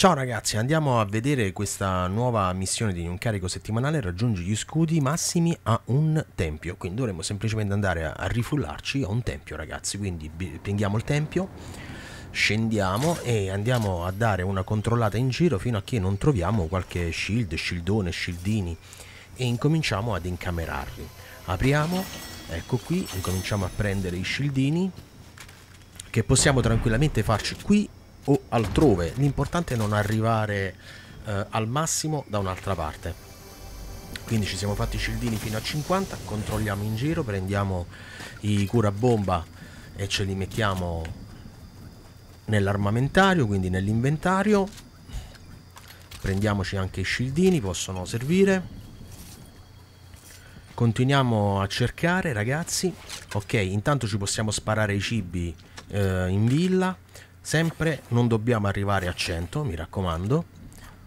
Ciao ragazzi, andiamo a vedere questa nuova missione di un carico settimanale, raggiungi gli scudi massimi a un tempio, quindi dovremmo semplicemente andare a, a rifullarci a un tempio ragazzi, quindi prendiamo il tempio, scendiamo e andiamo a dare una controllata in giro fino a che non troviamo qualche shield, shieldone, shieldini e incominciamo ad incamerarli. Apriamo, ecco qui, incominciamo a prendere i shieldini che possiamo tranquillamente farci qui altrove, l'importante è non arrivare eh, al massimo da un'altra parte. Quindi ci siamo fatti i cildini fino a 50, controlliamo in giro, prendiamo i curabomba e ce li mettiamo nell'armamentario, quindi nell'inventario. Prendiamoci anche i scildini, possono servire. Continuiamo a cercare ragazzi. Ok, intanto ci possiamo sparare i cibi eh, in villa sempre non dobbiamo arrivare a 100 mi raccomando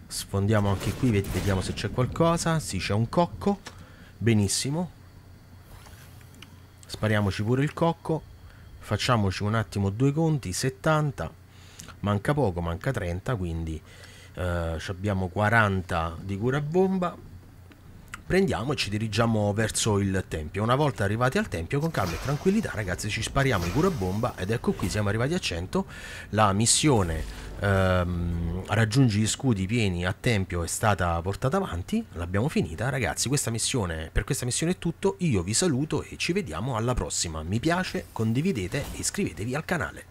sfondiamo anche qui vediamo se c'è qualcosa sì c'è un cocco benissimo spariamoci pure il cocco facciamoci un attimo due conti 70 manca poco manca 30 quindi eh, abbiamo 40 di cura bomba prendiamo e ci dirigiamo verso il tempio. Una volta arrivati al tempio, con calma e tranquillità, ragazzi, ci spariamo in cura bomba ed ecco qui siamo arrivati a 100. La missione ehm, raggiungi gli scudi pieni a tempio è stata portata avanti, l'abbiamo finita. Ragazzi, questa missione, per questa missione è tutto. Io vi saluto e ci vediamo alla prossima. Mi piace, condividete e iscrivetevi al canale.